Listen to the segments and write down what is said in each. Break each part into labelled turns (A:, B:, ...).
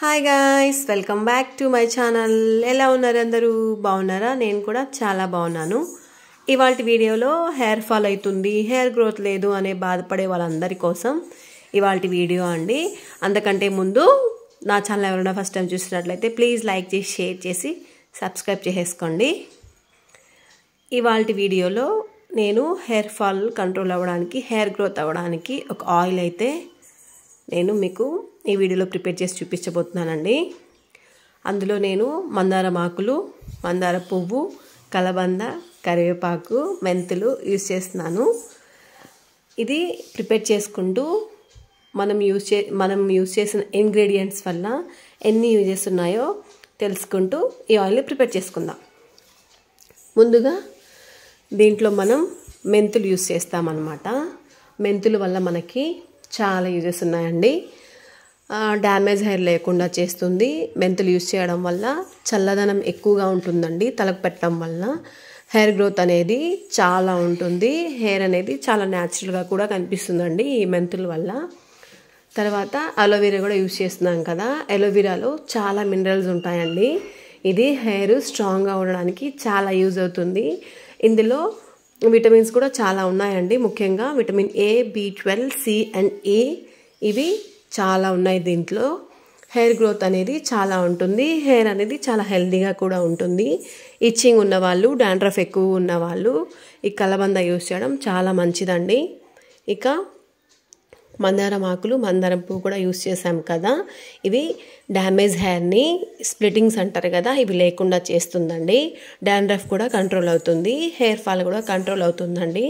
A: hi guys welcome back to my channel ఎలా ఉన్నారు అందరూ బాగున్నారా నేను కూడా చాలా బాగున్నాను ఇవాళ వీడియోలో హెయిర్ ఫాల్ అవుతుంది హెయిర్ గ్రోత్ లేదు అనే బాధపడే వాళ్ళందరి కోసం ఇవాళ వీడియో అండి అందుకంటే ముందు నా ఛానల్ ఎవరైనా ఫస్ట్ టైం చూసినట్లయితే ప్లీజ్ లైక్ చేసి షేర్ చేసి సబ్స్క్రైబ్ చేసేసుకోండి ఇవాళ వీడియోలో నేను హెయిర్ ఫాల్ కంట్రోల్ అవ్వడానికి హెయిర్ గ్రోత్ అవ్వడానికి ఒక ఆయిల్ అయితే నేను మీకు ఈ వీడియోలో ప్రిపేర్ చేసి చూపించబోతున్నానండి అందులో నేను మందారం ఆకులు మందార పువ్వు కలబంద కరివేపాకు మెంతులు యూజ్ చేస్తున్నాను ఇది ప్రిపేర్ చేసుకుంటూ మనం యూజ్ చే మనం యూజ్ చేసిన ఇంగ్రీడియంట్స్ వల్ల ఎన్ని యూజెస్ ఉన్నాయో తెలుసుకుంటూ ఈ ఆయిల్ని ప్రిపేర్ చేసుకుందాం ముందుగా దీంట్లో మనం మెంతులు యూజ్ చేస్తామన్నమాట మెంతుల వల్ల మనకి చాలా యూజెస్ ఉన్నాయండి డ్యామేజ్ హెయిర్ లేకుండా చేస్తుంది మెంతులు యూజ్ చేయడం వల్ల చల్లదనం ఎక్కువగా ఉంటుందండి తలకు పెట్టడం వల్ల హెయిర్ గ్రోత్ అనేది చాలా ఉంటుంది హెయిర్ అనేది చాలా న్యాచురల్గా కూడా కనిపిస్తుందండి ఈ మెంతుల వల్ల తర్వాత అలోవెరా కూడా యూస్ చేస్తున్నాం కదా అలోవెరాలో చాలా మినరల్స్ ఉంటాయండి ఇది హెయిర్ స్ట్రాంగ్గా ఉండడానికి చాలా యూజ్ అవుతుంది ఇందులో విటమిన్స్ కూడా చాలా ఉన్నాయండి ముఖ్యంగా vitamin A B twelve C and ఇవి చాలా ఉన్నాయి దీంట్లో హెయిర్ గ్రోత్ అనేది చాలా ఉంటుంది హెయిర్ అనేది చాలా హెల్దీగా కూడా ఉంటుంది ఇచ్చింగ్ ఉన్నవాళ్ళు డాండ్రఫ్ ఎక్కువ ఉన్నవాళ్ళు ఈ కలబంద యూస్ చేయడం చాలా మంచిదండి ఇక మందారం ఆకులు మందారం పువ్వు కూడా యూస్ చేసాం కదా ఇవి డ్యామేజ్ హెయిర్ని స్ప్లిటింగ్స్ అంటారు కదా ఇవి లేకుండా చేస్తుందండి డాండ్రఫ్ కూడా కంట్రోల్ అవుతుంది హెయిర్ ఫాల్ కూడా కంట్రోల్ అవుతుందండి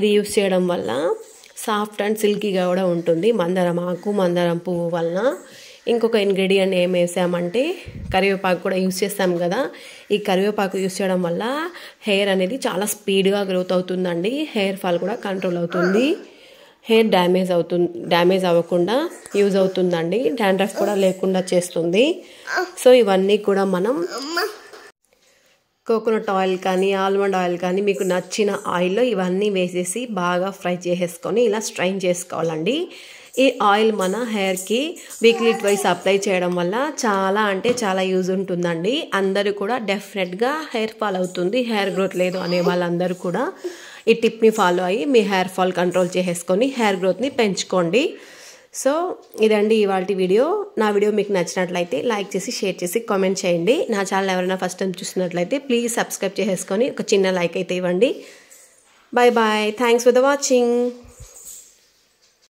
A: ఇది యూస్ చేయడం వల్ల సాఫ్ట్ అండ్ సిల్కీగా కూడా ఉంటుంది మందరం ఆకు మందరం పువ్వు వలన ఇంకొక ఇంగ్రీడియంట్ ఏం వేసామంటే కరివేపాకు కూడా యూస్ చేస్తాం కదా ఈ కరివేపాకు యూస్ చేయడం వల్ల హెయిర్ అనేది చాలా స్పీడ్గా గ్రోత్ అవుతుందండి హెయిర్ ఫాల్ కూడా కంట్రోల్ అవుతుంది హెయిర్ డ్యామేజ్ అవుతుంది డ్యామేజ్ అవ్వకుండా యూజ్ అవుతుందండి డాండ్రఫ్ కూడా లేకుండా చేస్తుంది సో ఇవన్నీ కూడా మనం కోకోనట్ ఆయిల్ కానీ ఆల్మండ్ ఆయిల్ కానీ మీకు నచ్చిన ఆయిల్లో ఇవన్నీ వేసేసి బాగా ఫ్రై చేసేసుకొని ఇలా స్ట్రైన్ చేసుకోవాలండి ఈ ఆయిల్ మన హెయిర్కి వీక్లీ ట్వైస్ అప్లై చేయడం వల్ల చాలా అంటే చాలా యూజ్ ఉంటుందండి అందరూ కూడా డెఫినెట్గా హెయిర్ ఫాల్ అవుతుంది హెయిర్ గ్రోత్ లేదు అనే వాళ్ళందరూ కూడా ఈ టిప్ని ఫాలో అయ్యి మీ హెయిర్ ఫాల్ కంట్రోల్ చేసేసుకొని హెయిర్ గ్రోత్ని పెంచుకోండి సో ఇదండి ఇవాళ వీడియో నా వీడియో మీకు నచ్చినట్లయితే లైక్ చేసి షేర్ చేసి కామెంట్ చేయండి నా ఛానల్ ఎవరైనా ఫస్ట్ టైం చూసినట్లయితే ప్లీజ్ సబ్స్క్రైబ్ చేసేసుకొని ఒక చిన్న లైక్ అయితే ఇవ్వండి bye bye thanks for the watching